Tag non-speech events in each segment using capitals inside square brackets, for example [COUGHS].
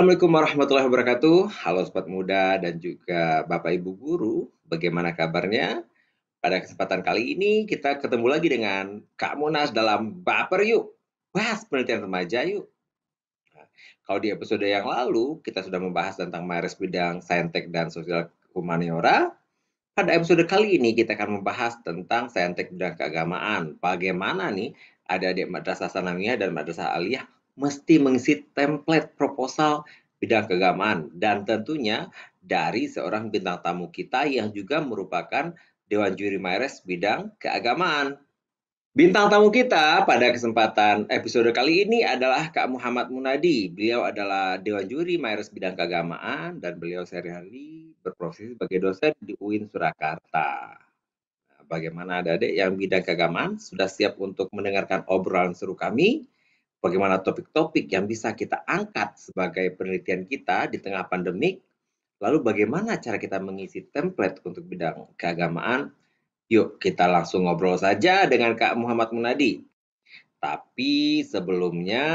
Assalamualaikum warahmatullahi wabarakatuh. Halo sobat muda dan juga Bapak Ibu guru, bagaimana kabarnya? Pada kesempatan kali ini kita ketemu lagi dengan Kak Munas dalam Baper Yuk. Bahas penelitian remaja yuk. Nah, kalau di episode yang lalu kita sudah membahas tentang mares bidang saintek dan sosial humaniora, pada episode kali ini kita akan membahas tentang saintek bidang keagamaan. Bagaimana nih ada di Madrasah Sanawiyah dan Madrasah Aliyah mesti mengisi template proposal bidang keagamaan dan tentunya dari seorang bintang tamu kita yang juga merupakan Dewan Juri Maires bidang keagamaan. Bintang tamu kita pada kesempatan episode kali ini adalah Kak Muhammad Munadi. Beliau adalah Dewan Juri Maires Bidang Keagamaan dan beliau sehari-hari berprofesi sebagai dosen di UIN Surakarta. Bagaimana adik-adik yang bidang keagamaan sudah siap untuk mendengarkan obrolan seru kami? bagaimana topik-topik yang bisa kita angkat sebagai penelitian kita di tengah pandemik, lalu bagaimana cara kita mengisi template untuk bidang keagamaan. Yuk kita langsung ngobrol saja dengan Kak Muhammad Munadi. Tapi sebelumnya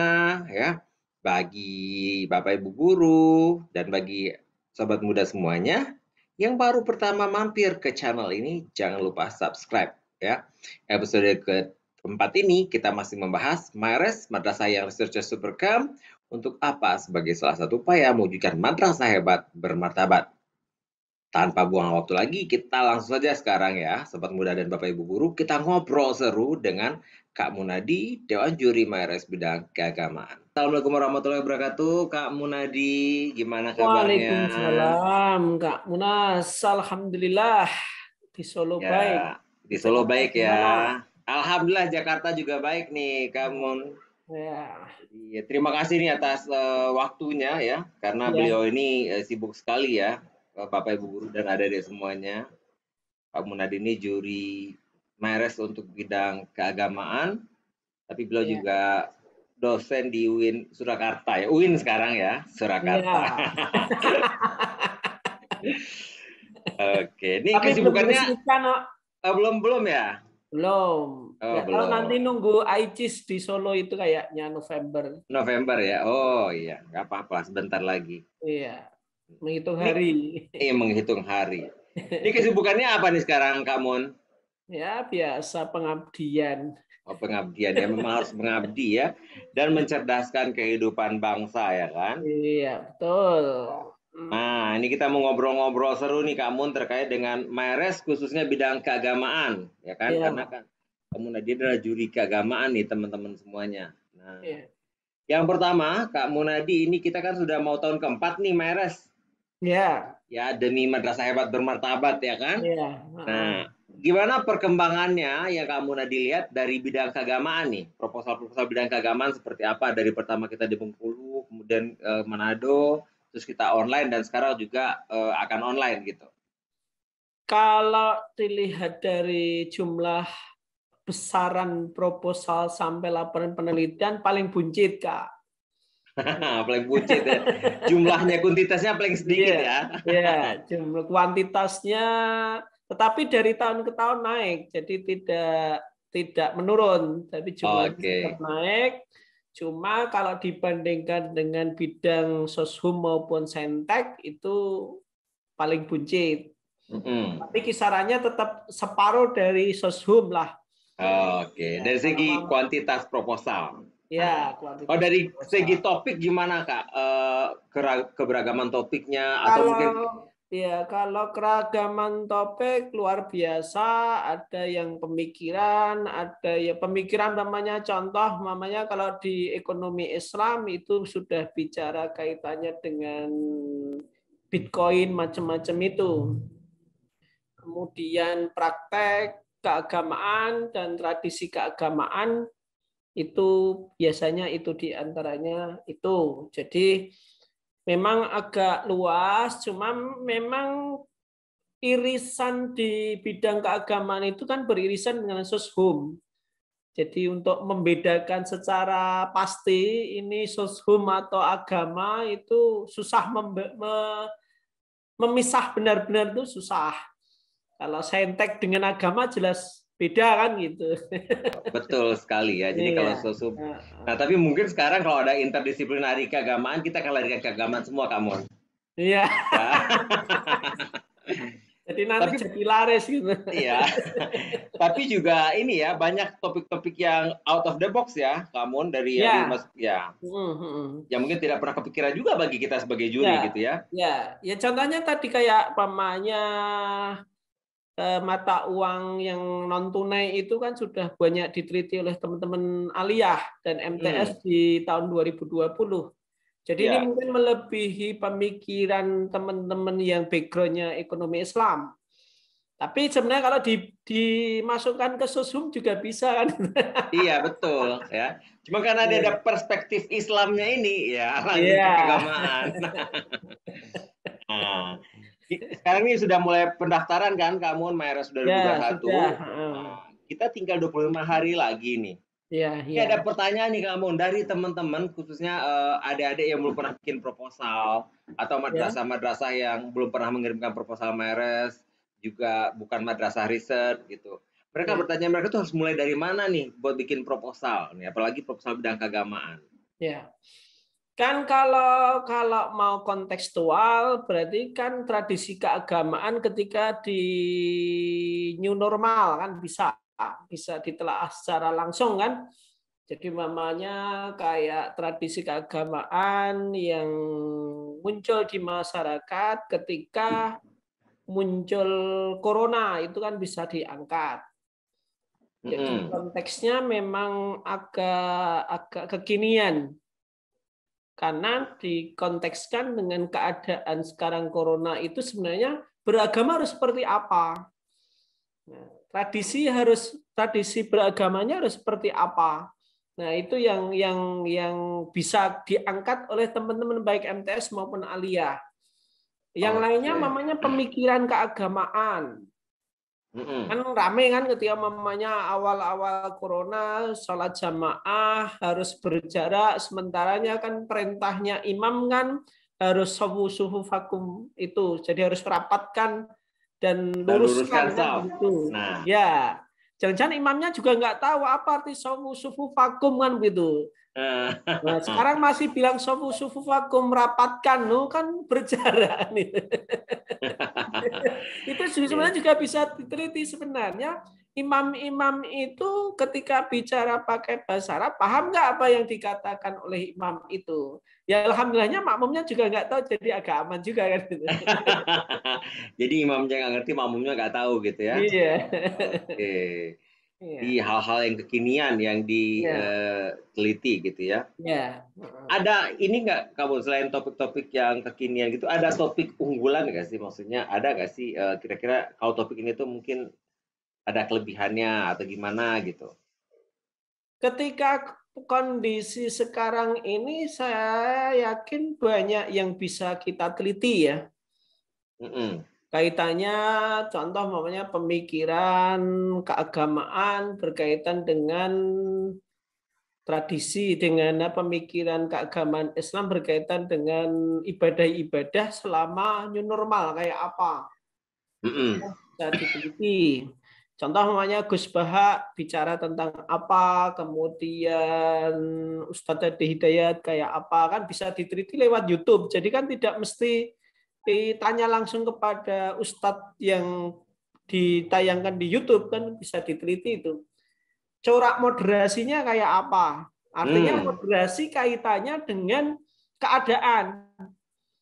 ya, bagi Bapak Ibu guru dan bagi sobat muda semuanya yang baru pertama mampir ke channel ini jangan lupa subscribe ya. Episode ke Keempat ini kita masih membahas Mares Madrasah yang Research Supercam, untuk apa sebagai salah satu upaya mewujudkan madrasah hebat bermartabat. Tanpa buang waktu lagi, kita langsung saja sekarang ya, Sobat Muda dan Bapak Ibu Guru, kita ngobrol seru dengan Kak Munadi, Dewan Juri Mares Bidang Keagamaan. Assalamualaikum warahmatullahi wabarakatuh, Kak Munadi. Gimana kabarnya? Waalaikumsalam, Kak Munas. Alhamdulillah, di Solo ya, baik. Di Solo baik ya. Alhamdulillah Jakarta juga baik nih kamu. Ya. ya. Terima kasih nih atas uh, waktunya ya, karena ya. beliau ini uh, sibuk sekali ya, Bapak Ibu guru dan ada di semuanya. Pak Munadi ini juri Mares untuk bidang keagamaan, tapi beliau ya. juga dosen di UIN Surakarta ya, UIN sekarang ya, Surakarta. Ya. [LAUGHS] Oke, ini Tapi kesibukannya oh, belum belum ya? Belum. Oh, ya, belum. Kalau nanti nunggu ICIS di Solo itu kayaknya November. November ya. Oh iya, nggak apa-apa, sebentar lagi. Iya. Hmm. [LAUGHS] iya menghitung hari. Iya, eh, menghitung [LAUGHS] hari. Ini kesibukannya apa nih sekarang, Kak Mon? Ya, biasa pengabdian. Oh, pengabdian ya memang harus mengabdi ya dan mencerdaskan kehidupan bangsa ya kan? Iya, betul. Nah, ini kita mau ngobrol-ngobrol seru nih Kak Mun terkait dengan Mares khususnya bidang keagamaan, ya kan? Yeah. Karena kan kamu Nadia adalah juri keagamaan nih teman-teman semuanya. Nah, yeah. yang pertama Kak Munadi ini kita kan sudah mau tahun keempat nih Mares. Ya. Yeah. Ya demi madrasah hebat bermartabat ya kan? Yeah. Nah, gimana perkembangannya yang Kak Munadi lihat dari bidang keagamaan nih? Proposal-proposal bidang keagamaan seperti apa dari pertama kita di Bengkulu, kemudian eh, Manado, terus kita online dan sekarang juga uh, akan online gitu. Kalau dilihat dari jumlah besaran proposal sampai laporan penelitian paling buncit kak. [LAUGHS] paling buncit ya. Jumlahnya kuantitasnya paling sedikit yeah, ya. Iya, yeah, jumlah kuantitasnya tetapi dari tahun ke tahun naik. Jadi tidak tidak menurun, tapi jumlahnya okay. naik Cuma kalau dibandingkan dengan bidang soshum maupun sentek itu paling buncit. Mm -hmm. Tapi kisarannya tetap separuh dari soshum lah. Oh, Oke, okay. dari segi kuantitas proposal. Ya, kuantitas. Oh, dari proposal. segi topik gimana kak? Eh, keberagaman topiknya atau kalau, mungkin Ya, kalau keragaman topik luar biasa, ada yang pemikiran, ada ya pemikiran namanya contoh namanya kalau di ekonomi Islam itu sudah bicara kaitannya dengan Bitcoin macam-macam itu. Kemudian praktek keagamaan dan tradisi keagamaan itu biasanya itu diantaranya itu. Jadi memang agak luas, cuma memang irisan di bidang keagamaan itu kan beririsan dengan soshum. Jadi untuk membedakan secara pasti ini soshum atau agama itu susah mem- me- memisah benar-benar itu susah. Kalau saintek dengan agama jelas beda kan gitu. Betul sekali ya. Jadi iya. kalau susu. Nah tapi mungkin sekarang kalau ada interdisiplinari keagamaan kita akan lari keagamaan semua kamu. Iya. Ya. [LAUGHS] jadi nanti tapi, jadi laris gitu. Iya. tapi juga ini ya banyak topik-topik yang out of the box ya, kamu dari ya. yang mas, ya. Mm-hmm. Yang mungkin tidak pernah kepikiran juga bagi kita sebagai juri iya. gitu ya. Iya. Ya contohnya tadi kayak pamannya Eh, mata uang yang non tunai itu kan sudah banyak diteliti oleh teman-teman Aliyah dan MTS hmm. di tahun 2020. Jadi ya. ini mungkin melebihi pemikiran teman-teman yang backgroundnya ekonomi Islam. Tapi sebenarnya kalau di, dimasukkan ke sosum juga bisa kan? [LAUGHS] Iya betul ya. Cuma karena dia iya. ada perspektif Islamnya ini ya, ya. keagamaan. [LAUGHS] nah, sekarang ini sudah mulai pendaftaran kan kamu Maira sudah 2021. satu sudah. Nah, kita tinggal 25 hari lagi nih. Iya, iya. ada pertanyaan nih kamu dari teman-teman khususnya eh, adik adik uh, yang belum pernah bikin proposal atau ya. madrasah-madrasah yang belum pernah mengirimkan proposal Mares juga bukan madrasah riset gitu. Mereka ya. bertanya mereka tuh harus mulai dari mana nih buat bikin proposal nih apalagi proposal bidang keagamaan. Ya. Kan kalau kalau mau kontekstual berarti kan tradisi keagamaan ketika di new normal kan bisa bisa ditelaah secara langsung kan. Jadi mamanya kayak tradisi keagamaan yang muncul di masyarakat ketika muncul corona itu kan bisa diangkat. Jadi konteksnya memang agak agak kekinian karena dikontekskan dengan keadaan sekarang corona itu sebenarnya beragama harus seperti apa? Nah, tradisi harus tradisi beragamanya harus seperti apa? Nah, itu yang yang yang bisa diangkat oleh teman-teman baik MTS maupun Alia. Yang okay. lainnya mamanya pemikiran keagamaan. Mm-hmm. Kan rame kan ketika mamanya awal-awal corona sholat jamaah harus berjarak sementaranya kan perintahnya imam kan harus sawu suhu vakum itu jadi harus rapatkan dan luruskan, luruskan kan gitu. Nah. Ya. Jangan-jangan imamnya juga nggak tahu apa arti sofu sufu vakum kan begitu? Eh. Nah, sekarang masih bilang sofu sufu vakum rapatkan lo kan berjarak nih. [LAUGHS] itu sebenarnya iya. juga bisa diteliti sebenarnya imam-imam itu ketika bicara pakai bahasa Arab paham nggak apa yang dikatakan oleh imam itu ya alhamdulillahnya makmumnya juga nggak tahu jadi agak aman juga kan [LAUGHS] jadi imamnya nggak ngerti makmumnya nggak tahu gitu ya iya oke iya. di hal-hal yang kekinian yang diteliti iya. eh, yeah. uh, gitu ya iya. ada ini nggak kamu selain topik-topik yang kekinian gitu ada topik unggulan nggak sih maksudnya ada nggak sih kira eh, kira-kira kalau topik ini tuh mungkin ada kelebihannya atau gimana gitu. Ketika kondisi sekarang ini saya yakin banyak yang bisa kita teliti ya. Mm-mm. Kaitannya contoh namanya pemikiran keagamaan berkaitan dengan tradisi dengan pemikiran keagamaan Islam berkaitan dengan ibadah-ibadah selama new normal kayak apa. Mm -mm. Bisa diteliti Contoh namanya Gus Baha bicara tentang apa, kemudian Ustadz Adi Hidayat kayak apa, kan bisa diteliti lewat YouTube. Jadi kan tidak mesti ditanya langsung kepada Ustadz yang ditayangkan di YouTube, kan bisa diteliti itu. Corak moderasinya kayak apa? Artinya hmm. moderasi kaitannya dengan keadaan.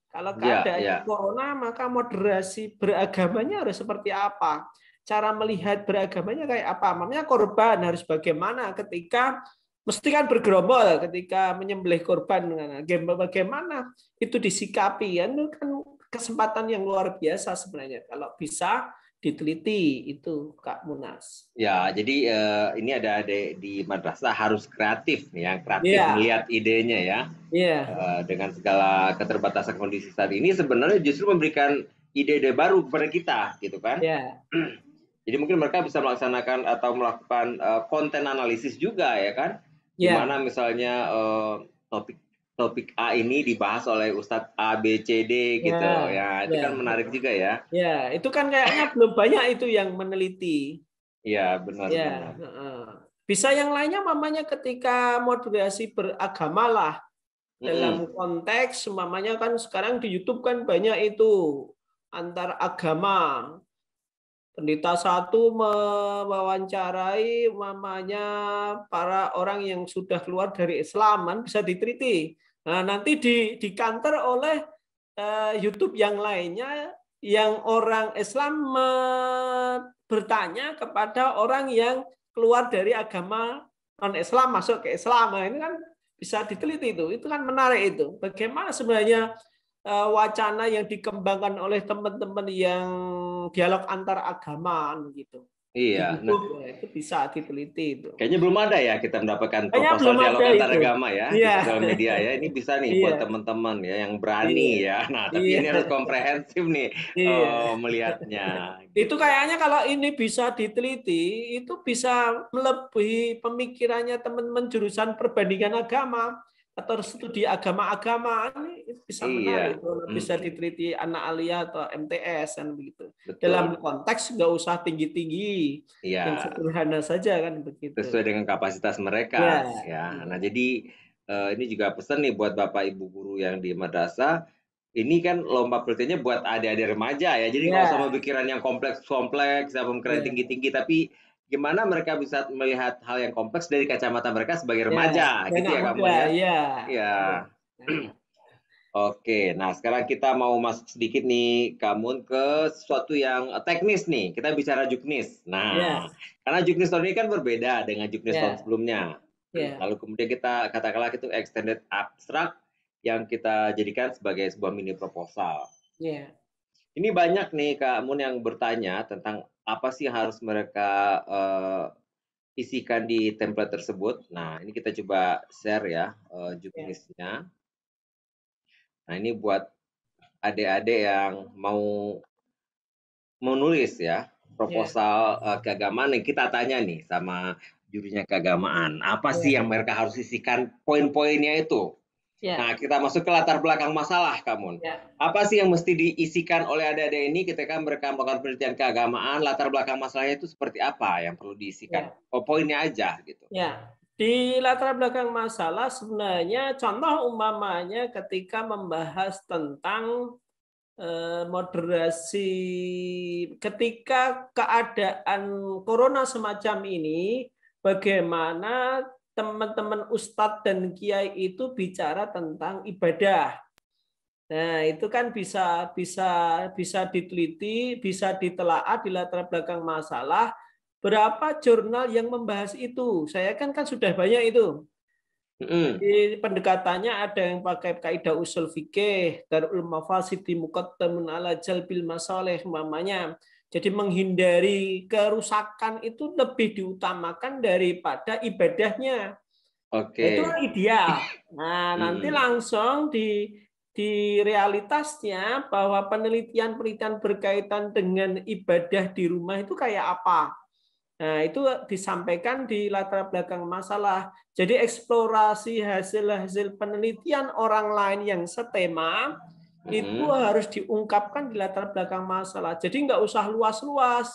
Kalau keadaan ya, ya. corona, maka moderasi beragamanya harus seperti apa? cara melihat beragamanya kayak apa. Mamnya korban harus bagaimana ketika mesti kan bergerombol ketika menyembelih korban nah, bagaimana itu disikapi ya itu kan kesempatan yang luar biasa sebenarnya kalau bisa diteliti itu Kak Munas. Ya, jadi uh, ini ada di madrasah harus kreatif nih ya, kreatif yeah. melihat idenya ya. Iya. Yeah. Uh, dengan segala keterbatasan kondisi saat ini sebenarnya justru memberikan ide-ide baru kepada kita gitu kan. Iya. Yeah. [CLEARS THROAT] Jadi mungkin mereka bisa melaksanakan atau melakukan eh, konten uh, analisis juga ya kan? Yeah. Dimana ya. misalnya uh, topik topik A ini dibahas oleh Ustadz A B C D gitu yeah. ya itu yeah. kan menarik juga ya. Ya yeah. itu kan kayaknya belum banyak itu yang meneliti. Iya benar. yeah. benar. Bisa yang lainnya mamanya ketika moderasi beragamalah mm dalam konteks mamanya kan sekarang di YouTube kan banyak itu antar agama Pendeta satu mewawancarai mamanya para orang yang sudah keluar dari Islam, kan, bisa diteliti. Nah, nanti di di kantor oleh uh, YouTube yang lainnya yang orang Islam bertanya kepada orang yang keluar dari agama non-Islam masuk ke Islam. Nah, ini kan bisa diteliti itu. Itu kan menarik itu. Bagaimana sebenarnya uh, wacana yang dikembangkan oleh teman-teman yang dialog antar agama gitu. Iya, itu, nah, ya, itu bisa diteliti itu. Kayaknya belum ada ya kita mendapatkan proposal dialog antar agama ya yeah. di iya. sosial media ya. Ini bisa nih yeah. buat teman-teman ya yang berani yeah. ya. Nah, tapi yeah. ini harus komprehensif nih yeah. oh, melihatnya. [LAUGHS] itu kayaknya kalau ini bisa diteliti, itu bisa melebihi pemikirannya teman-teman jurusan perbandingan agama atau studi agama-agama ini bisa iya. menarik, iya. bisa diteliti anak alia atau MTS dan begitu Betul. dalam konteks nggak usah tinggi-tinggi iya. yang sederhana saja kan begitu sesuai dengan kapasitas mereka ya, ya. nah jadi eh, ini juga pesan nih buat bapak ibu guru yang di madrasah ini kan lomba penelitiannya buat adik-adik remaja ya jadi nggak yeah. usah pikiran yang kompleks kompleks apa pemikiran yeah. tinggi tinggi tapi gimana mereka bisa melihat hal yang kompleks dari kacamata mereka sebagai ya, remaja ya, gitu ya kamu ya? ya. Iya. Ya. ya. Oke, nah sekarang kita mau masuk sedikit nih kamu ke sesuatu yang teknis nih. Kita bicara juknis. Nah, yes. Ya. karena juknis tahun ini kan berbeda dengan juknis yeah. tahun sebelumnya. Yeah. Lalu kemudian kita katakanlah itu extended abstract yang kita jadikan sebagai sebuah mini proposal. Yeah. Ini banyak nih Kak Mun yang bertanya tentang apa sih yang harus mereka uh, isikan di template tersebut. Nah, ini kita coba share ya uh, jenisnya. Nah, ini buat adik-adik yang mau menulis ya proposal yeah. Ya. uh, keagamaan yang kita tanya nih sama jurinya keagamaan. Apa yeah. sih yang mereka harus isikan poin-poinnya itu? Yeah. Nah, kita masuk ke latar belakang masalah, Kamun. Yeah. Apa sih yang mesti diisikan oleh adik-adik ini ketika mereka melakukan penelitian keagamaan? Latar belakang masalahnya itu seperti apa yang perlu diisikan? Yeah. Oh, poinnya aja gitu. Yeah. Di latar belakang masalah sebenarnya contoh umpamanya ketika membahas tentang eh, moderasi ketika keadaan corona semacam ini bagaimana teman-teman ustadz dan kiai itu bicara tentang ibadah. Nah, itu kan bisa bisa bisa diteliti, bisa ditelaah di latar belakang masalah. Berapa jurnal yang membahas itu? Saya kan kan sudah banyak itu. Jadi pendekatannya ada yang pakai kaidah usul fikih, darul mafasid di muqaddamun ala jalbil masalih mamanya. Jadi menghindari kerusakan itu lebih diutamakan daripada ibadahnya. Oke. Okay. Itu ideal. Nah, hmm. nanti langsung di di realitasnya bahwa penelitian-penelitian berkaitan dengan ibadah di rumah itu kayak apa. Nah, itu disampaikan di latar belakang masalah. Jadi eksplorasi hasil-hasil penelitian orang lain yang setema hmm. itu harus diungkapkan di latar belakang masalah. Jadi nggak usah luas-luas.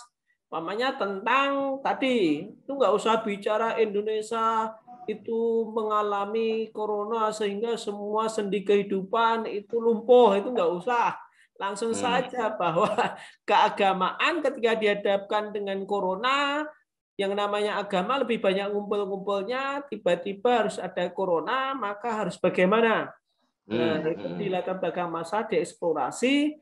Mamanya tentang tadi itu nggak usah bicara Indonesia itu mengalami corona sehingga semua sendi kehidupan itu lumpuh itu nggak usah langsung hmm. saja bahwa [LAUGHS] keagamaan ketika dihadapkan dengan corona yang namanya agama lebih banyak ngumpul-ngumpulnya tiba-tiba harus ada corona maka harus bagaimana Nah, hmm, itu hmm. latar belakang masa dieksplorasi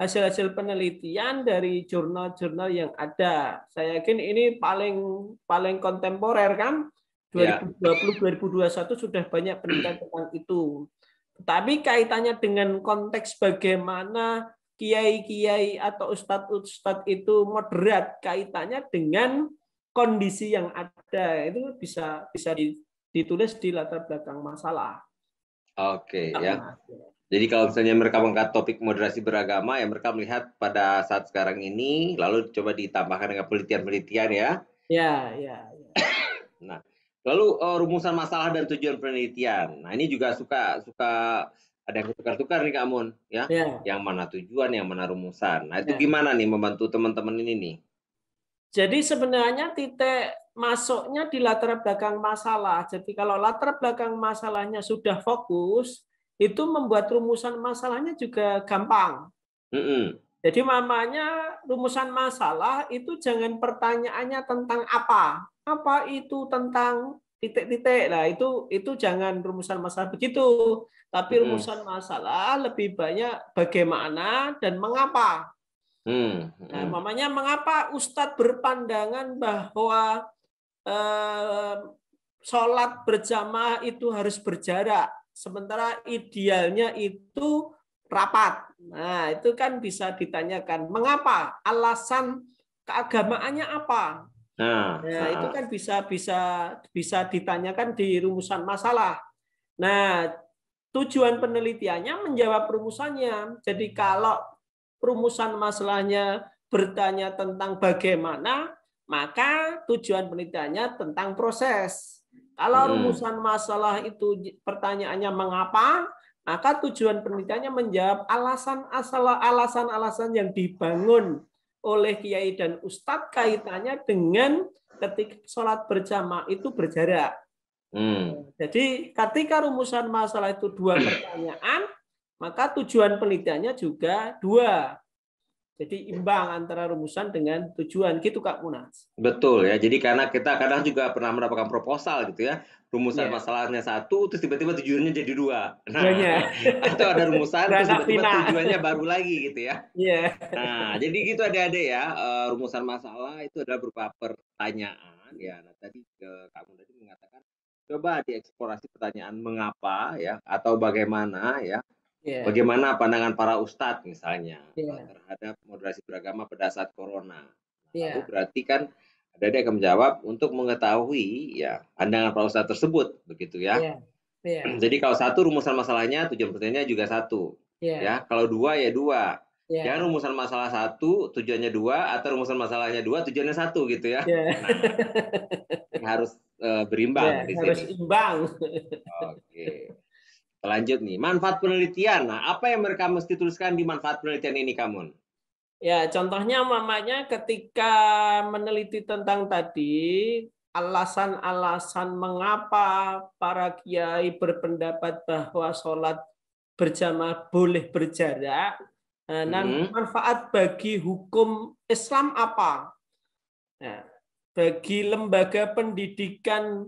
hasil-hasil penelitian dari jurnal-jurnal yang ada. Saya yakin ini paling paling kontemporer kan. 2020 ya. 2021 sudah banyak penelitian [CLEARS THROAT] tentang itu. Tetapi kaitannya dengan konteks bagaimana kiai-kiai atau ustadz-ustadz itu moderat kaitannya dengan kondisi yang ada itu bisa bisa ditulis di latar belakang masalah. Oke, okay, ya. Jadi kalau misalnya mereka mengangkat topik moderasi beragama, ya mereka melihat pada saat sekarang ini, lalu coba ditambahkan dengan penelitian-penelitian ya. Ya, ya. ya. [COUGHS] nah, lalu uh, rumusan masalah dan tujuan penelitian. Nah, ini juga suka suka ada yang tukar-tukar nih Kak Mun, ya. ya. Yang mana tujuan, yang mana rumusan. Nah, itu ya. gimana nih membantu teman-teman ini nih? Jadi sebenarnya titik masuknya di latar belakang masalah. Jadi kalau latar belakang masalahnya sudah fokus, itu membuat rumusan masalahnya juga gampang. Mm -hmm. Jadi mamanya rumusan masalah itu jangan pertanyaannya tentang apa, apa itu tentang titik-titik. Nah itu itu jangan rumusan masalah begitu, tapi rumusan masalah lebih banyak bagaimana dan mengapa. Mm. Nah, mamanya mengapa Ustadz berpandangan bahwa sholat berjamaah itu harus berjarak, sementara idealnya itu rapat. Nah, itu kan bisa ditanyakan, mengapa? Alasan keagamaannya apa? Nah, nah, nah itu kan bisa bisa bisa ditanyakan di rumusan masalah. Nah, tujuan penelitiannya menjawab rumusannya. Jadi kalau rumusan masalahnya bertanya tentang bagaimana, maka tujuan penelitiannya tentang proses. Kalau hmm. rumusan masalah itu pertanyaannya mengapa, maka tujuan penelitiannya menjawab alasan alasan alasan yang dibangun oleh kiai dan ustadz kaitannya dengan ketika sholat berjamaah itu berjarak. Hmm. Jadi ketika rumusan masalah itu dua pertanyaan, maka tujuan penelitiannya juga dua. Jadi imbang antara rumusan dengan tujuan gitu Kak Munas. Betul ya. Jadi karena kita kadang juga pernah mendapatkan proposal gitu ya, rumusan yeah. masalahnya satu, terus tiba-tiba tujuannya jadi dua. Nah, yeah. [LAUGHS] atau ada rumusan terus tiba-tiba tujuannya baru lagi gitu ya. Iya. Yeah. Nah, jadi gitu ada-ada ya. Eh, rumusan masalah itu adalah berupa pertanyaan ya. Nah tadi eh, Kak Munas mengatakan coba dieksplorasi pertanyaan mengapa ya atau bagaimana ya Yeah. Bagaimana pandangan para ustadz misalnya yeah. Iya. terhadap moderasi beragama pada saat corona? Yeah. Iya. Lalu berarti kan ada dia akan menjawab untuk mengetahui ya pandangan para ustadz tersebut begitu ya. Yeah. Iya. [CLEARS THROAT] Yeah. Jadi kalau satu rumusan masalahnya tujuan pertanyaannya juga satu. Yeah. Ya kalau dua ya dua. Yeah. Jangan rumusan masalah satu tujuannya dua atau rumusan masalahnya dua tujuannya satu gitu ya. Yeah. Nah, harus uh, berimbang yeah, di sini. Harus imbang. Oke. Okay lanjut nih manfaat penelitian nah apa yang mereka mesti tuliskan di manfaat penelitian ini kamun ya contohnya mamanya ketika meneliti tentang tadi alasan-alasan mengapa para kiai berpendapat bahwa sholat berjamaah boleh berjarak eh, dan hmm. manfaat bagi hukum Islam apa nah, bagi lembaga pendidikan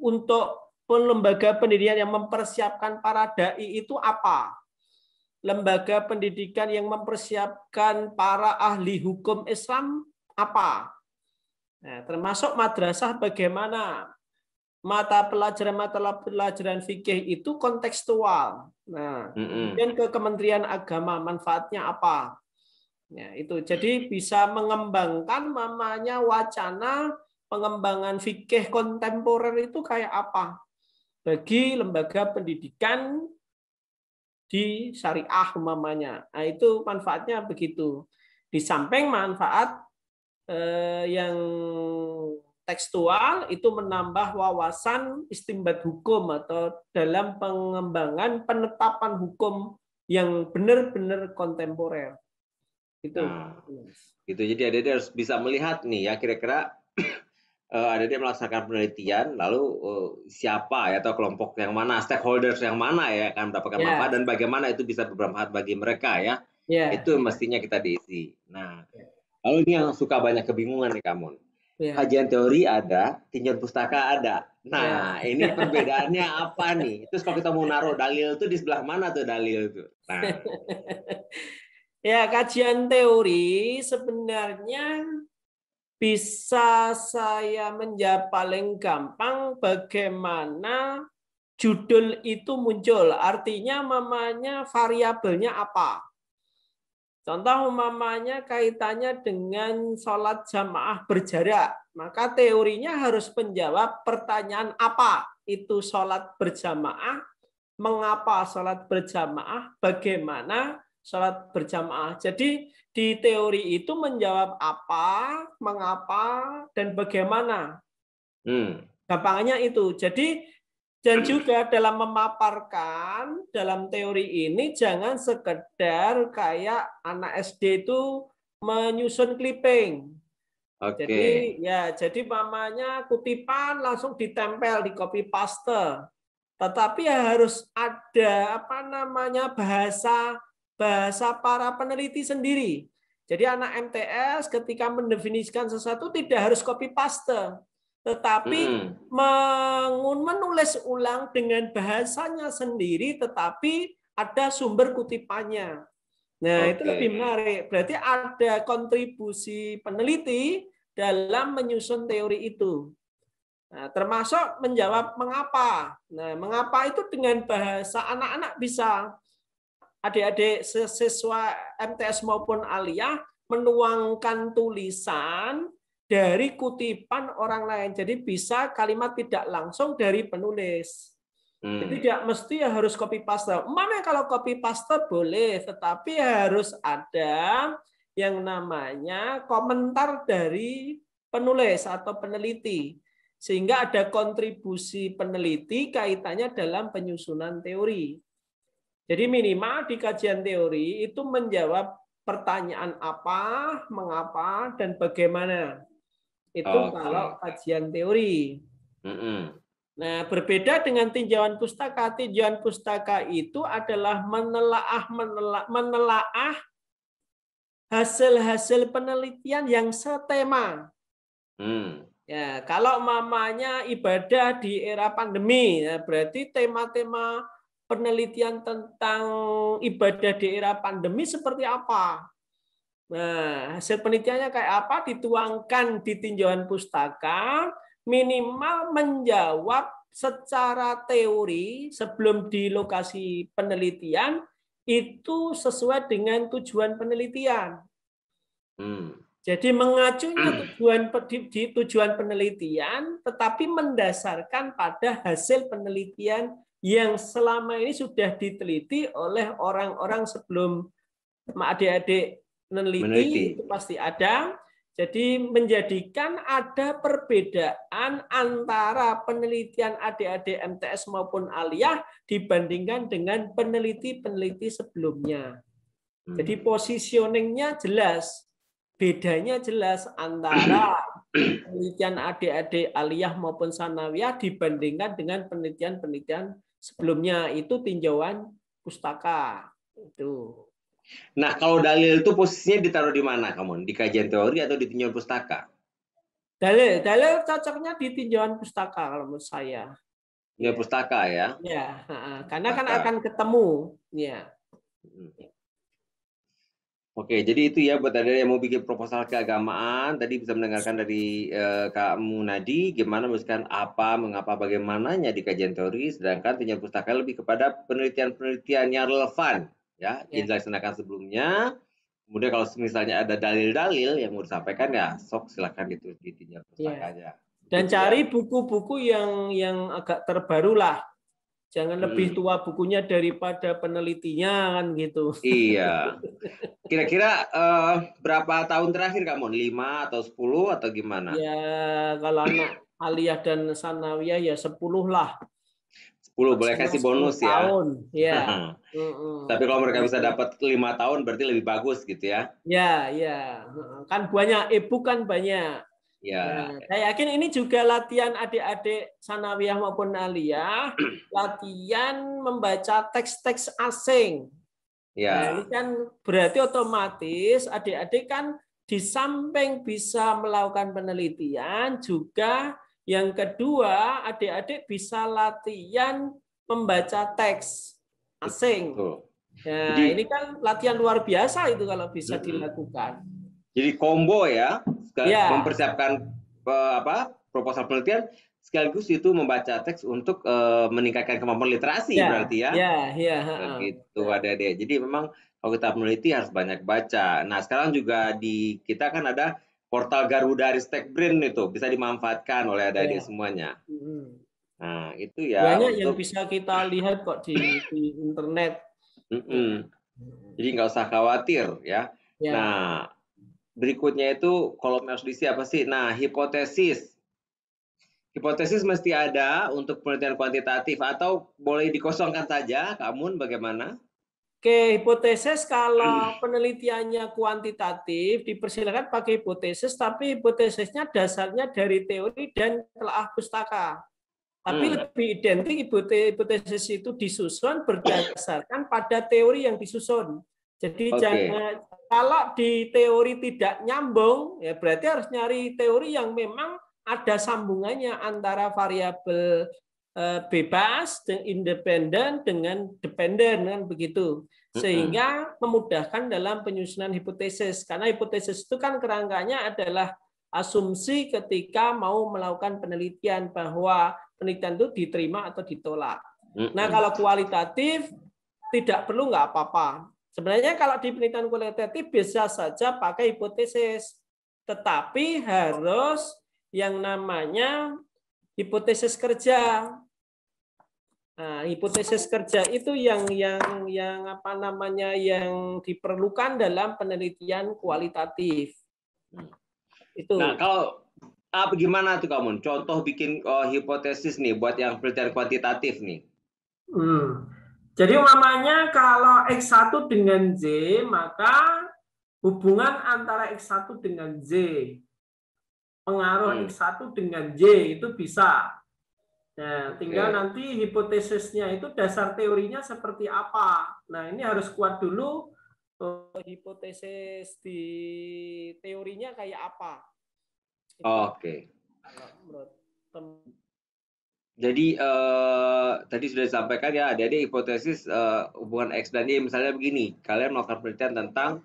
untuk lembaga pendidikan yang mempersiapkan para dai itu apa? Lembaga pendidikan yang mempersiapkan para ahli hukum Islam apa? Nah, termasuk madrasah bagaimana mata pelajaran mata pelajaran fikih itu kontekstual. Nah, mm -hmm. kemudian ke Kementerian Agama manfaatnya apa? Ya, itu jadi bisa mengembangkan mamanya wacana pengembangan fikih kontemporer itu kayak apa? bagi lembaga pendidikan di syariah umamanya. Nah, itu manfaatnya begitu. Di samping manfaat eh, yang tekstual itu menambah wawasan istimbat hukum atau dalam pengembangan penetapan hukum yang benar-benar kontemporer. Itu. Nah, gitu. Jadi ada harus bisa melihat nih ya kira-kira uh, ada dia melaksanakan penelitian lalu uh, siapa ya atau kelompok yang mana stakeholders yang mana ya akan mendapatkan yeah. manfaat dan bagaimana itu bisa bermanfaat bagi mereka ya yeah. itu mestinya kita diisi nah yeah. lalu ini yang suka banyak kebingungan nih kamu yeah. kajian teori ada tinjauan pustaka ada nah yeah. ini perbedaannya apa nih terus kalau kita mau naruh dalil itu di sebelah mana tuh dalil itu nah [LAUGHS] Ya, kajian teori sebenarnya bisa saya menjawab paling gampang bagaimana judul itu muncul. Artinya mamanya variabelnya apa. Contoh mamanya kaitannya dengan sholat jamaah berjarak. Maka teorinya harus menjawab pertanyaan apa itu sholat berjamaah, mengapa sholat berjamaah, bagaimana sholat berjamaah. Jadi di teori itu menjawab apa, mengapa, dan bagaimana. Hmm. Gampangnya itu. Jadi dan juga dalam memaparkan dalam teori ini jangan sekedar kayak anak SD itu menyusun clipping. Okay. Jadi ya jadi mamanya kutipan langsung ditempel di copy paste. Tetapi ya harus ada apa namanya bahasa bahasa para peneliti sendiri. Jadi anak MTS ketika mendefinisikan sesuatu tidak harus copy paste, tetapi hmm. menulis ulang dengan bahasanya sendiri, tetapi ada sumber kutipannya. Nah, okay. itu lebih menarik. Berarti ada kontribusi peneliti dalam menyusun teori itu. Nah, termasuk menjawab mengapa. Nah, mengapa itu dengan bahasa anak-anak bisa adik-adik siswa MTS maupun aliyah menuangkan tulisan dari kutipan orang lain. Jadi bisa kalimat tidak langsung dari penulis. Hmm. Jadi tidak mesti ya harus copy paste. Mana kalau copy paste boleh, tetapi harus ada yang namanya komentar dari penulis atau peneliti. Sehingga ada kontribusi peneliti kaitannya dalam penyusunan teori. Jadi minimal di kajian teori itu menjawab pertanyaan apa, mengapa, dan bagaimana. Itu okay. kalau kajian teori. Mm -hmm. Nah, berbeda dengan tinjauan pustaka. Tinjauan pustaka itu adalah menelaah menelaah, menelaah hasil-hasil penelitian yang setema. Hmm. Ya, kalau mamanya ibadah di era pandemi, ya, berarti tema-tema penelitian tentang ibadah di era pandemi seperti apa. Nah, hasil penelitiannya kayak apa dituangkan di tinjauan pustaka minimal menjawab secara teori sebelum di lokasi penelitian itu sesuai dengan tujuan penelitian. Hmm. Jadi mengacunya hmm. tujuan di tujuan penelitian, tetapi mendasarkan pada hasil penelitian yang selama ini sudah diteliti oleh orang-orang sebelum adik-adik meneliti, meneliti itu pasti ada. Jadi menjadikan ada perbedaan antara penelitian adik-adik MTS maupun aliyah dibandingkan dengan peneliti-peneliti sebelumnya. Hmm. Jadi positioningnya jelas, bedanya jelas antara [CLEARS THROAT] penelitian adik-adik aliyah maupun sanawiyah dibandingkan dengan penelitian-penelitian Sebelumnya itu tinjauan pustaka itu. Nah, kalau dalil itu posisinya ditaruh di mana, kamu? Di kajian teori atau di tinjauan pustaka? Dalil, dalil cocoknya di tinjauan pustaka kalau menurut saya. Ya, pustaka ya. Ya, karena kan pustaka. kan akan ketemu, ya. Oke, jadi itu ya buat ada yang mau bikin proposal keagamaan, tadi bisa mendengarkan dari uh, Kak Munadi gimana misalkan apa, mengapa, bagaimananya di kajian teori, sedangkan tinjau pustaka lebih kepada penelitian-penelitian yang relevan ya, yang yang dilaksanakan sebelumnya. Kemudian kalau misalnya ada dalil-dalil yang mau disampaikan ya, sok silakan ditulis di tinjau iya. pustakanya. aja. Dan gitu ya. cari buku-buku yang yang agak terbaru lah Jangan hmm. lebih tua bukunya daripada penelitinya kan gitu. Iya. [LAUGHS] Kira-kira uh, berapa tahun terakhir kamu? Lima atau sepuluh atau gimana? Ya, kalau anak Aliyah dan Sanawiyah ya sepuluh lah. Sepuluh boleh kasih bonus 10 ya. Tahun, ya. [LAUGHS] Tapi kalau mereka bisa gitu. dapat lima tahun berarti lebih bagus gitu ya. Ya, ya. Kan banyak e kan banyak. Ya. Nah, saya yakin ini juga latihan adik-adik sanawiyah maupun aliyah, [CLEARS THROAT] latihan membaca teks-teks asing. Ya. Nah, ini kan berarti otomatis adik-adik kan di samping bisa melakukan penelitian juga yang kedua, adik-adik bisa latihan membaca teks asing. Betul. Nah, Jadi, ini kan latihan luar biasa itu kalau bisa dilakukan. Jadi combo ya, yeah. mempersiapkan uh, apa proposal penelitian sekaligus itu membaca teks untuk uh, meningkatkan kemampuan literasi yeah. berarti ya. yeah. Iya, iya, yeah, gitu yeah, ada deh. Jadi memang kalau kita meneliti harus banyak baca. Nah, sekarang juga di kita kan ada portal Garuda Ristek Brain itu bisa dimanfaatkan oleh ada iya. yeah. semuanya. mm Nah, itu ya. Banyak untuk... yang bisa kita lihat kok di, di internet. Mm-mm. Jadi nggak usah khawatir ya. Yeah. Nah, berikutnya itu kolom diisi apa sih? Nah, hipotesis. Hipotesis mesti ada untuk penelitian kuantitatif atau boleh dikosongkan saja, Kamun bagaimana? Oke, hipotesis kalau hmm. penelitiannya kuantitatif dipersilakan pakai hipotesis, tapi hipotesisnya dasarnya dari teori dan telah pustaka. Tapi hmm. lebih identik hipotesis itu disusun berdasarkan pada teori yang disusun. Jadi okay. jangan kalau di teori tidak nyambung ya berarti harus nyari teori yang memang ada sambungannya antara variabel eh, bebas, independen dengan dependen kan begitu. Sehingga memudahkan dalam penyusunan hipotesis karena hipotesis itu kan kerangkanya adalah asumsi ketika mau melakukan penelitian bahwa penelitian itu diterima atau ditolak. Nah, kalau kualitatif tidak perlu nggak apa-apa. Sebenarnya kalau di penelitian kualitatif bisa saja pakai hipotesis, tetapi harus yang namanya hipotesis kerja. Nah, hipotesis kerja itu yang yang yang apa namanya yang diperlukan dalam penelitian kualitatif. Itu. Nah, kalau apa ah, gimana tuh kamu? Contoh bikin oh, hipotesis nih buat yang penelitian kuantitatif nih. Hmm. Jadi umpamanya kalau X1 dengan Z, maka hubungan antara X1 dengan Z, pengaruh hmm. X1 dengan Y itu bisa. Nah, tinggal okay. Iya. nanti hipotesisnya itu dasar teorinya seperti apa. Nah, ini harus kuat dulu eh, hipotesis di teorinya kayak apa. Oke. Okay. Menurut jadi uh, tadi sudah disampaikan ya, Jadi hipotesis uh, hubungan X dan Y misalnya begini. Kalian melakukan penelitian tentang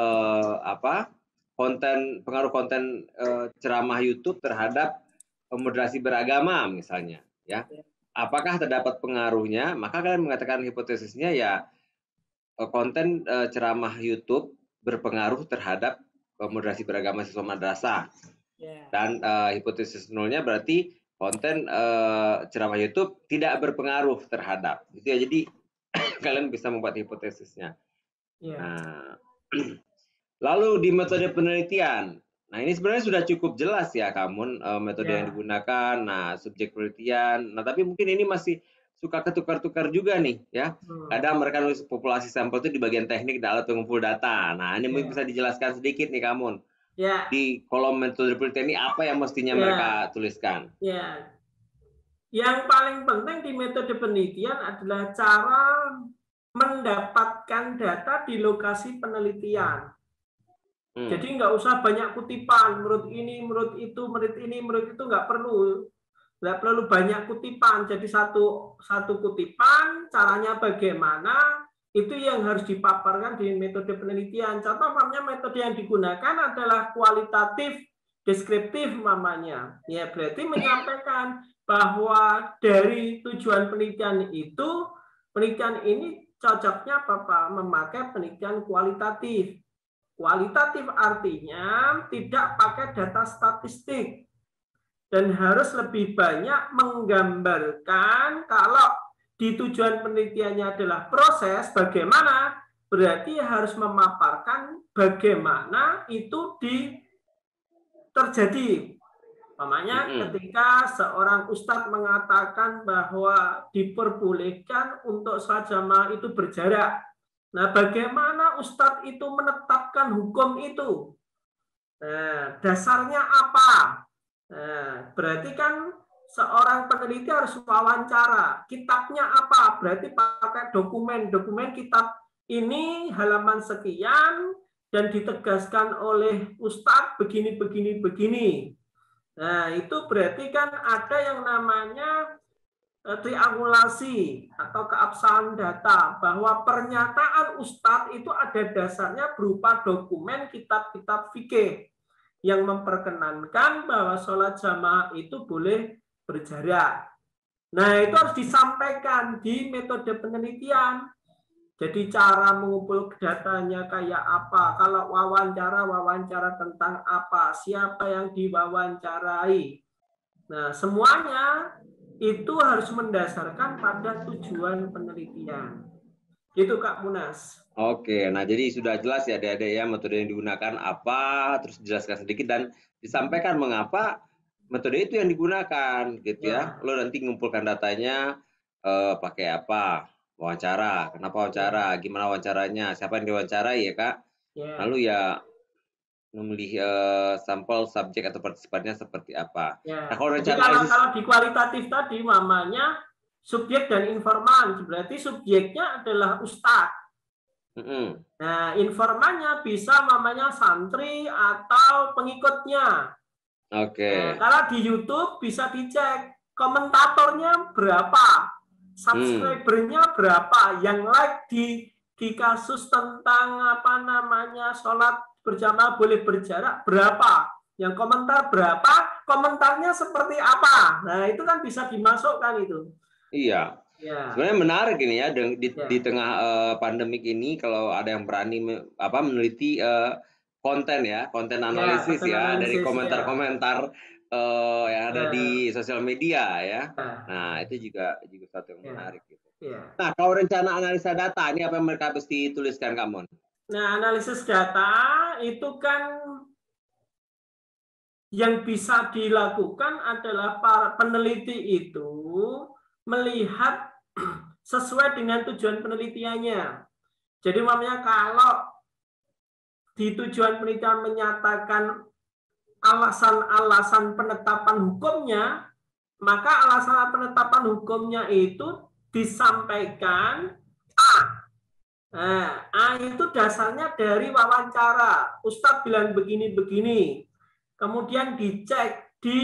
uh, apa? konten pengaruh konten uh, ceramah YouTube terhadap moderasi beragama misalnya, ya. Apakah terdapat pengaruhnya? Maka kalian mengatakan hipotesisnya ya konten uh, ceramah YouTube berpengaruh terhadap moderasi beragama siswa madrasah. Ya. Dan uh, hipotesis nolnya berarti konten uh, ceramah YouTube tidak berpengaruh terhadap gitu ya jadi [COUGHS] kalian bisa membuat hipotesisnya yeah. nah [CLEARS THROAT] lalu di metode penelitian nah ini sebenarnya sudah cukup jelas ya kamu uh, eh, metode yeah. yang iya. digunakan nah subjek penelitian nah tapi mungkin ini masih suka ketukar-tukar juga nih ya hmm. kadang mereka nulis populasi sampel itu di bagian teknik dan alat pengumpul data nah ini yeah. mungkin iya. bisa dijelaskan sedikit nih kamu yeah. di kolom metode penelitian ini apa yang mestinya yeah. mereka tuliskan? Yeah. Yang paling penting di metode penelitian adalah cara mendapatkan data di lokasi penelitian. Hmm. Jadi nggak usah banyak kutipan, menurut ini, menurut itu, menurut ini, menurut itu nggak perlu, nggak perlu banyak kutipan. Jadi satu satu kutipan, caranya bagaimana, itu yang harus dipaparkan di metode penelitian. Contoh mamanya metode yang digunakan adalah kualitatif deskriptif mamanya. Ya, berarti menyampaikan bahwa dari tujuan penelitian itu penelitian ini cocoknya apa Memakai penelitian kualitatif. Kualitatif artinya tidak pakai data statistik dan harus lebih banyak menggambarkan kalau di tujuan penelitiannya adalah proses bagaimana berarti harus memaparkan bagaimana itu di terjadi Mamanya mm -hmm. ketika seorang ustadz mengatakan bahwa diperbolehkan untuk sajama itu berjarak. Nah, bagaimana ustadz itu menetapkan hukum itu? Nah, dasarnya apa? Nah, berarti kan seorang peneliti harus wawancara. Kitabnya apa? Berarti pakai dokumen-dokumen kitab ini halaman sekian dan ditegaskan oleh ustadz begini begini begini. Nah, itu berarti kan ada yang namanya eh, triangulasi atau keabsahan data bahwa pernyataan ustadz itu ada dasarnya berupa dokumen kitab-kitab fikih yang memperkenankan bahwa sholat jamaah itu boleh berjarak. Nah, itu harus disampaikan di metode penelitian. Jadi cara mengumpul datanya kayak apa? Kalau wawancara, wawancara tentang apa? Siapa yang diwawancarai? Nah, semuanya itu harus mendasarkan pada tujuan penelitian. Itu Kak Munas. Oke, nah jadi sudah jelas ya ada ada ya metode yang digunakan apa, terus dijelaskan sedikit dan disampaikan mengapa metode itu yang digunakan gitu ya. ya. Lo nanti ngumpulkan datanya eh, pakai apa? Wawancara. Kenapa wawancara? Hmm. Gimana wawancaranya? Siapa yang diwawancarai ya, Kak? Ya. Lalu ya memilih uh, sampel subjek atau partisipannya seperti apa. Ya. Nah, kalau Jadi kalau, kalau di kualitatif tadi mamanya subjek dan informan, berarti subjeknya adalah ustadz. Mm -hmm. Nah, informannya bisa mamanya santri atau pengikutnya. Oke. Okay. Eh, karena di YouTube bisa dicek komentatornya berapa, subscribernya hmm. berapa, yang like di di kasus tentang apa namanya sholat berjamaah boleh berjarak berapa, yang komentar berapa, komentarnya seperti apa. Nah itu kan bisa dimasukkan itu. Iya. Ya. Sebenarnya menarik ini ya di, ya. di tengah uh, pandemik ini kalau ada yang berani me, apa meneliti uh, konten ya, konten nah, analisis ya, ya analisis, dari komentar-komentar ya. uh, yang ada di nah. sosial media ya. Nah, nah itu juga juga satu yang iya. menarik gitu. Iya. Nah, kalau rencana analisa data ini apa yang mereka pasti tuliskan kamu Nah, analisis data itu kan yang bisa dilakukan adalah para peneliti itu melihat [CLEARS THROAT] sesuai dengan tujuan penelitiannya. Jadi mamanya kalau di tujuan penelitian menyatakan alasan-alasan penetapan hukumnya, maka alasan penetapan hukumnya itu disampaikan A. Nah, A itu dasarnya dari wawancara. Ustadz bilang begini-begini. Kemudian dicek di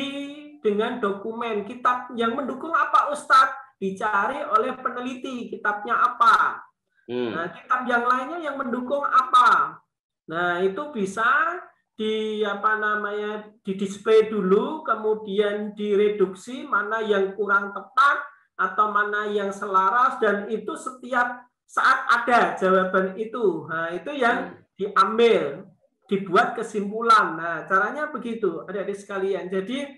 dengan dokumen kitab yang mendukung apa Ustadz dicari oleh peneliti kitabnya apa. Hmm. Nah, kitab yang lainnya yang mendukung apa? Nah, itu bisa di apa namanya di display dulu kemudian direduksi mana yang kurang tepat atau mana yang selaras dan itu setiap saat ada jawaban itu nah itu yang hmm. diambil dibuat kesimpulan nah caranya begitu ada adik sekalian jadi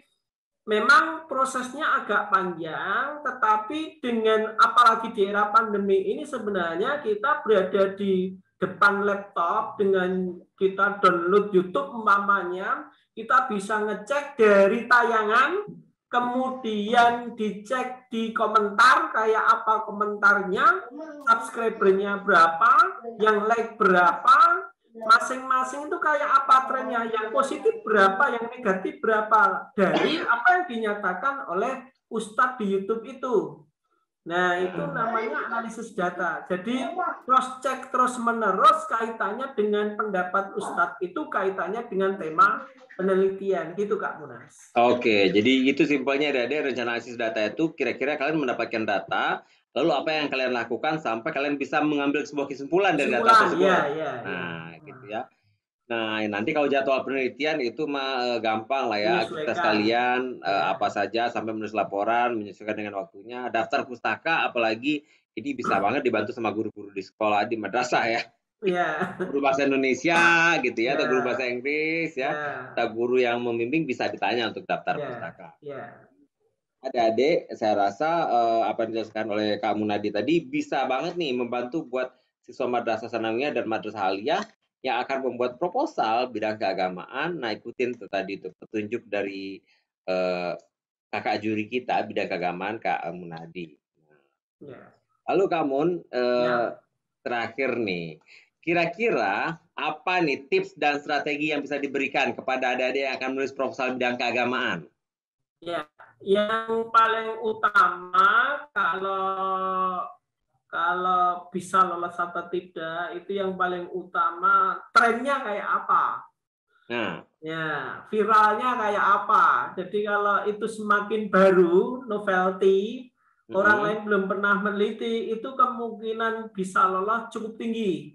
memang prosesnya agak panjang tetapi dengan apalagi di era pandemi ini sebenarnya kita berada di depan laptop dengan kita download YouTube mamanya kita bisa ngecek dari tayangan, kemudian dicek di komentar kayak apa komentarnya, subscribernya berapa, yang like berapa, masing-masing itu kayak apa trennya, yang positif berapa, yang negatif berapa dari apa yang dinyatakan oleh Ustadz di YouTube itu. Nah, itu namanya analisis data. Jadi cross check terus menerus kaitannya dengan pendapat Ustadz itu kaitannya dengan tema penelitian gitu Kak Munas. Oke, jadi itu simpelnya ada-ada rencana analisis data itu kira-kira kalian mendapatkan data lalu apa yang kalian lakukan sampai kalian bisa mengambil sebuah kesimpulan dari data tersebut. Ya, ya, nah, gitu ya. Nah, nanti kalau jadwal penelitian itu mah eh, gampang lah ya. Kita sekalian eh, iya. apa saja sampai menulis laporan, menyesuaikan dengan waktunya. Daftar pustaka apalagi ini bisa iya. banget dibantu sama guru-guru di sekolah di madrasah ya. Iya. Guru bahasa Indonesia gitu ya, ya. atau guru iya. bahasa Inggris ya. ya. Atau guru yang membimbing bisa ditanya untuk daftar ya. pustaka. Iya. Adik-adik, saya rasa eh, apa yang dijelaskan oleh Kak Munadi tadi bisa banget nih membantu buat siswa madrasah sanawiyah dan madrasah aliyah yang akan membuat proposal bidang keagamaan. Nah, ikutin itu tadi itu petunjuk dari eh, kakak juri kita bidang keagamaan Kak Munadi. Ya. Lalu Kamun eh, ya. terakhir nih, kira-kira apa nih tips dan strategi yang bisa diberikan kepada adik-adik yang akan menulis proposal bidang keagamaan? Ya, yang paling utama kalau kalau bisa lolos atau tidak itu yang paling utama trennya kayak apa hmm. ya viralnya kayak apa jadi kalau itu semakin baru novelty hmm orang lain belum pernah meneliti itu kemungkinan bisa lolos cukup tinggi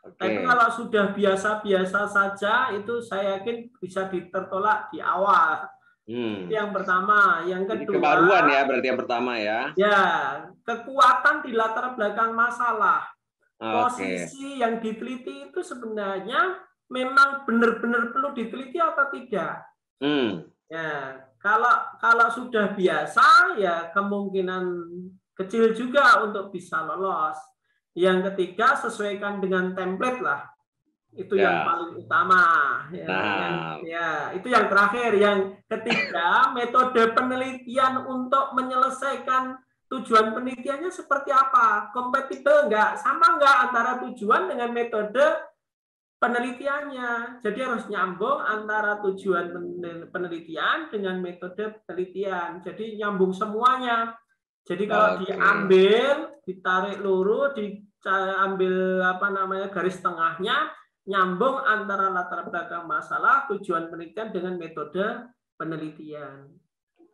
okay. tapi kalau sudah biasa-biasa saja itu saya yakin bisa ditertolak di awal Hmm. yang pertama, yang kedua. Jadi kebaruan ya berarti yang pertama ya. Ya, kekuatan di latar belakang masalah. Ah, Posisi yang diteliti itu sebenarnya memang benar-benar perlu diteliti atau tidak. Hmm. Ya, kalau kalau sudah biasa ya kemungkinan kecil juga untuk bisa lolos. Yang ketiga sesuaikan dengan template lah itu ya. yang paling utama. Ya, nah. ya, itu yang terakhir. Yang ketiga, metode penelitian untuk menyelesaikan tujuan penelitiannya seperti apa? Kompatibel nggak Sama nggak antara tujuan dengan metode penelitiannya? Jadi harus nyambung antara tujuan penelitian dengan metode penelitian. Jadi nyambung semuanya. Jadi kalau okay. diambil, ditarik lurus, diambil apa namanya garis tengahnya, nyambung antara latar belakang masalah, tujuan penelitian dengan metode penelitian.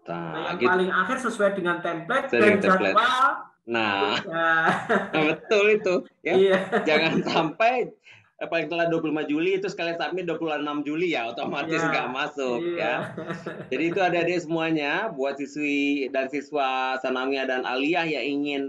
Nah, nah yang gitu. paling akhir sesuai dengan template dan jadwal. Nah, [LAUGHS] nah, betul itu. Ya. Iya. Jangan sampai eh, paling telat 25 Juli itu sekalian submit 26 Juli ya otomatis iya. nggak yeah. masuk yeah. ya. Jadi itu ada adik semuanya buat siswi dan siswa Sanamia dan Aliyah yang ingin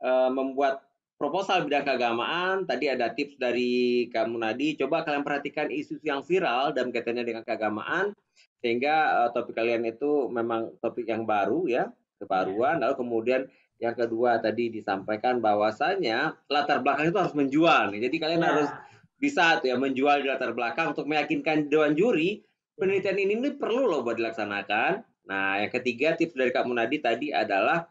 uh, membuat proposal bidang keagamaan, tadi ada tips dari kamu Nadi, coba kalian perhatikan isu yang viral dan kaitannya dengan keagamaan, sehingga uh, topik kalian itu memang topik yang baru ya, kebaruan, iya. lalu kemudian yang kedua tadi disampaikan bahwasanya latar belakang itu harus menjual nih. Jadi kalian ya. harus bisa tuh ya menjual di latar belakang untuk meyakinkan dewan juri penelitian ini, ini perlu loh buat dilaksanakan. Nah, yang ketiga tips dari Kak Munadi tadi adalah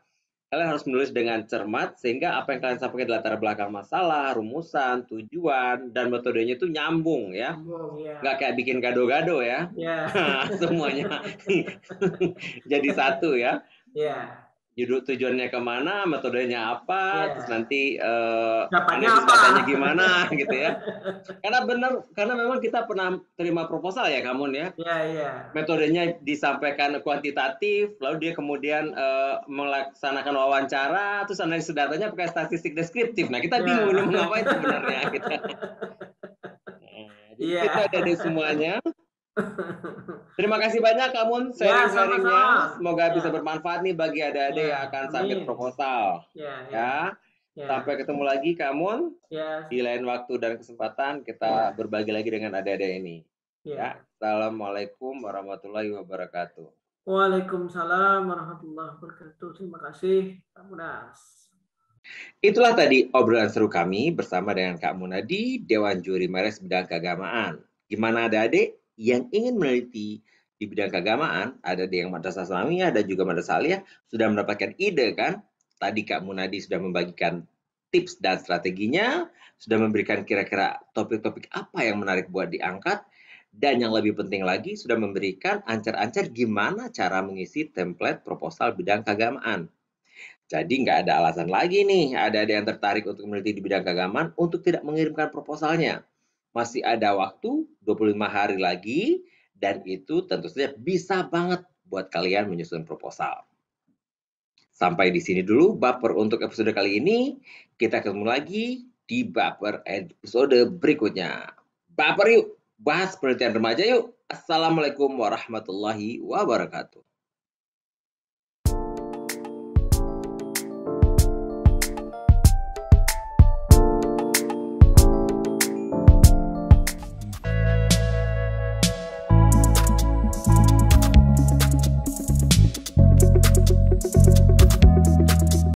Kalian harus menulis dengan cermat sehingga apa yang kalian sampaikan di latar belakang masalah, rumusan, tujuan, dan metodenya itu nyambung ya. ya. Nggak kayak bikin gado-gado ya. ya. [LAUGHS] Semuanya [LAUGHS] jadi satu ya. Ya judul ya, tujuannya kemana, metodenya apa, yeah. terus nanti uh, apa? gimana [LAUGHS] gitu ya. Karena benar, karena memang kita pernah terima proposal ya kamu ya. Iya yeah, Yeah. Metodenya disampaikan kuantitatif, lalu dia kemudian uh, melaksanakan wawancara, terus analisis datanya pakai statistik deskriptif. Nah kita bingung yeah. mengapa gitu. [LAUGHS] nah, iya. itu sebenarnya kita. Gitu. yeah. Kita ada di semuanya. Terima kasih banyak Kamun sharing-sharingnya. Ya, sama Semoga ya. bisa bermanfaat nih bagi adik-adik ya. yang akan submit proposal. Ya, ya, ya. ya. Sampai ketemu lagi Kamun. Ya. Di lain waktu dan kesempatan kita ya. berbagi lagi dengan adik-adik ini. Ya. ya. Assalamualaikum warahmatullahi wabarakatuh. Waalaikumsalam warahmatullahi wabarakatuh. Terima kasih Kak Munas. Itulah tadi obrolan seru kami bersama dengan Kak Munadi Dewan Juri Meres Bidang Keagamaan. Gimana adik-adik? yang ingin meneliti di bidang keagamaan, ada di yang madrasah Islamiyah, ada juga madrasah aliyah, sudah mendapatkan ide kan? Tadi Kak Munadi sudah membagikan tips dan strateginya, sudah memberikan kira-kira topik-topik apa yang menarik buat diangkat, dan yang lebih penting lagi sudah memberikan ancar-ancar gimana cara mengisi template proposal bidang keagamaan. Jadi nggak ada alasan lagi nih, ada ada yang tertarik untuk meneliti di bidang keagamaan untuk tidak mengirimkan proposalnya masih ada waktu 25 hari lagi dan itu tentu saja bisa banget buat kalian menyusun proposal. Sampai di sini dulu baper untuk episode kali ini. Kita ketemu lagi di baper episode berikutnya. Baper yuk, bahas penelitian remaja yuk. Assalamualaikum warahmatullahi wabarakatuh.